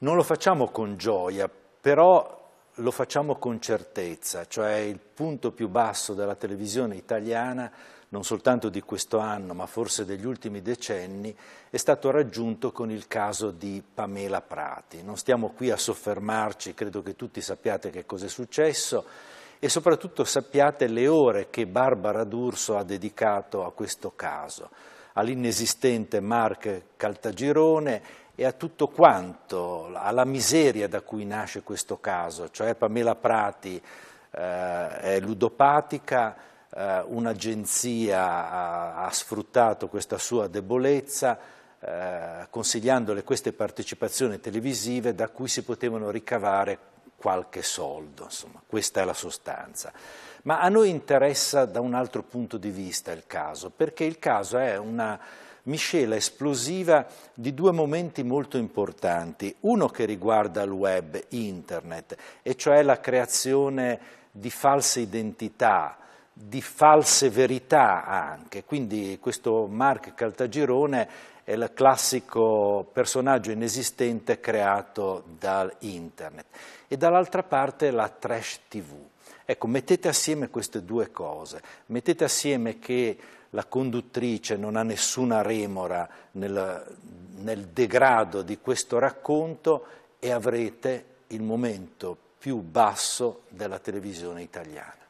non lo facciamo con gioia, però lo facciamo con certezza, cioè il punto più basso della televisione italiana, non soltanto di questo anno, ma forse degli ultimi decenni, è stato raggiunto con il caso di Pamela Prati. Non stiamo qui a soffermarci, credo che tutti sappiate che cosa è successo e soprattutto sappiate le ore che Barbara D'Urso ha dedicato a questo caso, all'inesistente Mark Caltagirone e a tutto quanto, alla miseria da cui nasce questo caso, cioè Pamela Prati eh, è ludopatica, eh, un'agenzia ha, ha, sfruttato questa sua debolezza eh, consigliandole queste partecipazioni televisive da cui si potevano ricavare qualche soldo, insomma, questa è la sostanza. Ma a noi interessa da un altro punto di vista il caso, perché il caso è una miscela esplosiva di due momenti molto importanti, uno che riguarda il web, internet, e cioè la creazione di false identità, di false verità anche, quindi questo Mark Caltagirone è il classico personaggio inesistente creato da internet e dall'altra parte la trash tv. Ecco, mettete assieme queste due cose, mettete assieme che la conduttrice non ha nessuna remora nel, nel degrado di questo racconto e avrete il momento più basso della televisione italiana.